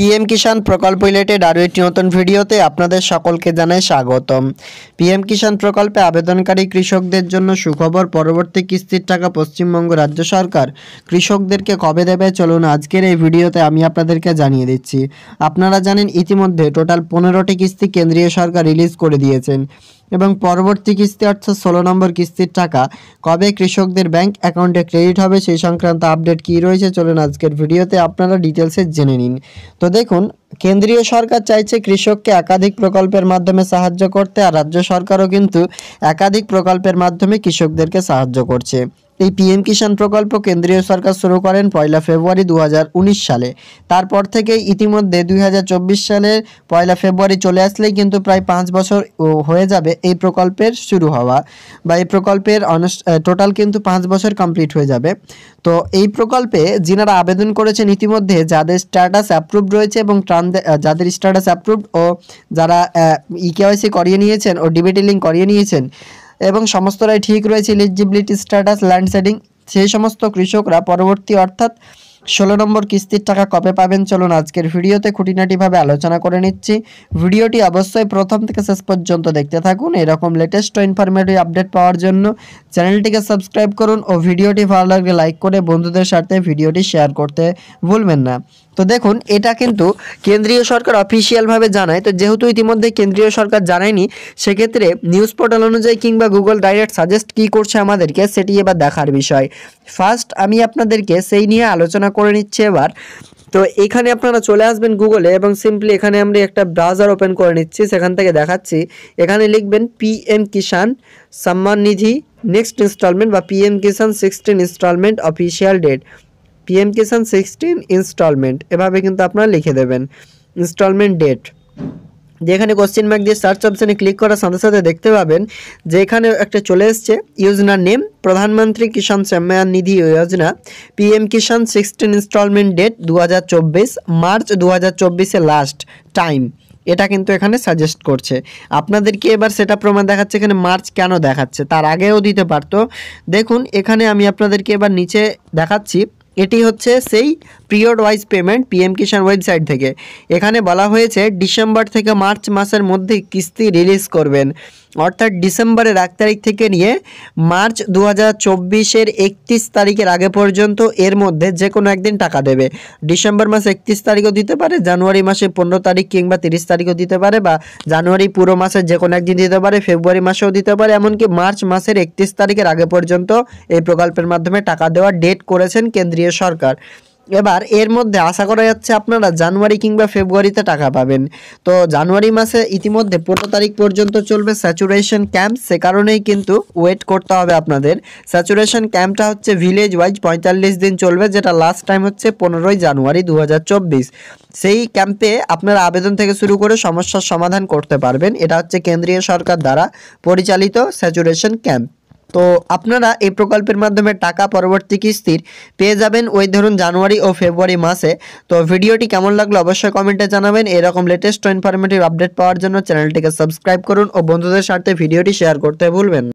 PM কিষাণ প্রকল্প related আরও একটি নতুন ভিডিওতে আপনাদের সকলকে জানাই স্বাগতম পিএম কিষাণ প্রকল্পে আবেদনকারী কৃষকদের জন্য সুখবর পরবর্তী কিস্তির টাকা পশ্চিমবঙ্গ রাজ্য সরকার কৃষকদেরকে কবে দেবে চলুন আজকের এই ভিডিওতে আমি আপনাদেরকে জানিয়ে দিচ্ছি আপনারা জানেন ইতিমধ্যে টোটাল পনেরোটি কিস্তি কেন্দ্রীয় সরকার রিলিজ করে দিয়েছেন এবং পরবর্তী কিস্তি অর্থাৎ ষোলো নম্বর কিস্তির টাকা কবে কৃষকদের ব্যাংক অ্যাকাউন্টে ক্রেডিট হবে সেই সংক্রান্ত আপডেট কি রয়েছে চলুন আজকের ভিডিওতে আপনারা ডিটেলসে জেনে নিন তো দেখুন কেন্দ্রীয় সরকার চাইছে কৃষককে একাধিক প্রকল্পের মাধ্যমে সাহায্য করতে আর রাজ্য সরকারও কিন্তু একাধিক প্রকল্পের মাধ্যমে কৃষকদেরকে সাহায্য করছে এই পিএম কিষাণ প্রকল্প কেন্দ্রীয় সরকার শুরু করেন পয়লা ফেব্রুয়ারি দু সালে তারপর থেকে ইতিমধ্যে দুই সালের পয়লা ফেব্রুয়ারি চলে আসলেই কিন্তু প্রায় পাঁচ বছর হয়ে যাবে এই প্রকল্পের শুরু হওয়া বা এই প্রকল্পের টোটাল কিন্তু পাঁচ বছর কমপ্লিট হয়ে যাবে তো এই প্রকল্পে যিনারা আবেদন করেছেন ইতিমধ্যে যাদের স্ট্যাটাস অ্যাপ্রুভ রয়েছে এবং যাদের স্ট্যাটাস অ্যাপ্রুভ ও যারা ইকেওয়াইসি করিয়ে নিয়েছেন ও ডিবিটি লিঙ্ক করিয়ে নিয়েছেন এবং সমস্তরাই ঠিক রয়েছে এলিজিবিলিটি স্ট্যাটাস ল্যান্ড সেডিং সেই সমস্ত কৃষকরা পরবর্তী অর্থাৎ ষোলো নম্বর কিস্তির টাকা কবে পাবেন চলুন আজকের ভিডিওতে খুঁটিনাটিভাবে আলোচনা করে নিচ্ছি ভিডিওটি অবশ্যই প্রথম থেকে শেষ পর্যন্ত দেখতে থাকুন এরকম লেটেস্ট ইনফরমেটিভ আপডেট পাওয়ার জন্য চ্যানেলটিকে সাবস্ক্রাইব করুন ও ভিডিওটি ভালো লাগলে লাইক করে বন্ধুদের সাথে ভিডিওটি শেয়ার করতে ভুলবেন না তো দেখুন এটা কিন্তু কেন্দ্রীয় সরকার অফিসিয়ালভাবে জানায় তো যেহেতু ইতিমধ্যে কেন্দ্রীয় সরকার জানায়নি সেক্ষেত্রে নিউজ পোর্টাল অনুযায়ী কিংবা গুগল ডাইরেক্ট সাজেস্ট কি করছে আমাদেরকে সেটি এবার দেখার বিষয় ফার্স্ট আমি আপনাদেরকে সেই নিয়ে আলোচনা করে নিচ্ছি এবার তো এখানে আপনারা চলে আসবেন গুগলে এবং সিম্পলি এখানে আমরা একটা ব্রাউজার ওপেন করে নিচ্ছি সেখান থেকে দেখাচ্ছি এখানে লিখবেন PM Kisan Samman Nidhi next installment বা PM Kisan sixteen installment official date PM Kisan sixteen installment এভাবে কিন্তু আপনারা লিখে দেবেন ইনস্টলমেন্ট ডেট যেখানে কোশ্চেন মার্ক দিয়ে সার্চ অপশানে ক্লিক করার সাথে সাথে দেখতে পাবেন যে এখানে একটা চলে এসছে ইউজনার name Pradhan Mantri Kisan Samman Nidhi Yojana PM Kisan sixteen installment date দু মার্চ দু হাজার লাস্ট টাইম এটা কিন্তু এখানে সাজেস্ট করছে আপনাদেরকে এবার সেটা প্রমাণ দেখাচ্ছে এখানে মার্চ কেন দেখাচ্ছে তার আগেও দিতে পারতো দেখুন এখানে আমি আপনাদেরকে এবার নিচে দেখাচ্ছি এটি হচ্ছে সেই period wise payment PM Kisan website থেকে এখানে বলা হয়েছে ডিসেম্বর থেকে মার্চ মাসের মধ্যে কিস্তি রিলিজ করবেন অর্থাৎ ডিসেম্বরের এক তারিখ থেকে নিয়ে মার্চ দু হাজার চব্বিশের একত্রিশ তারিখের আগে পর্যন্ত এর মধ্যে যে কোনো একদিন টাকা দেবে ডিসেম্বর মাসে একত্রিশ তারিখও দিতে পারে জানুয়ারি মাসে পনেরো তারিখ কিংবা তিরিশ তারিখও দিতে পারে বা জানুয়ারি পুরো মাসের যে কোনো একদিন দিতে পারে ফেব্রুয়ারি মাসেও দিতে পারে এমনকি মার্চ মাসের একত্রিশ তারিখের আগে পর্যন্ত এই প্রকল্পের মাধ্যমে টাকা দেওয়ার ডেট করেছেন কেন্দ্রীয় সরকার এবার এর মধ্যে আশা করা যাচ্ছে আপনারা জানুয়ারি কিংবা ফেব্রুয়ারিতে টাকা পাবেন তো জানুয়ারি মাসে ইতিমধ্যে পনেরো তারিখ পর্যন্ত চলবে স্যাচুরেশন ক্যাম্প সে কারণেই কিন্তু ওয়েট করতে হবে আপনাদের স্যাচুরেশন ক্যাম্পটা হচ্ছে ভিলেজ ওয়াইজ পঁয়তাল্লিশ দিন চলবে যেটা লাস্ট টাইম হচ্ছে পনেরোই জানুয়ারি দু সেই ক্যাম্পে আপনারা আবেদন থেকে শুরু করে সমস্যার সমাধান করতে পারবেন এটা হচ্ছে কেন্দ্রীয় সরকার দ্বারা পরিচালিত স্যাচুরেশন ক্যাম্প তো আপনারা এই প্রকল্পের মাধ্যমে টাকা পরবর্তী কিস্তির পেয়ে যাবেন ওই ধরুন জানুয়ারি ও ফেব্রুয়ারি মাসে তো ভিডিওটি কেমন লাগলো অবশ্যই কমেন্টে জানাবেন এরকম লেটেস্ট ও ইনফরমেটিভ আপডেট পাওয়ার জন্য চ্যানেলটিকে সাবস্ক্রাইব করুন ও বন্ধুদের সাথে ভিডিওটি শেয়ার করতে ভুলবেন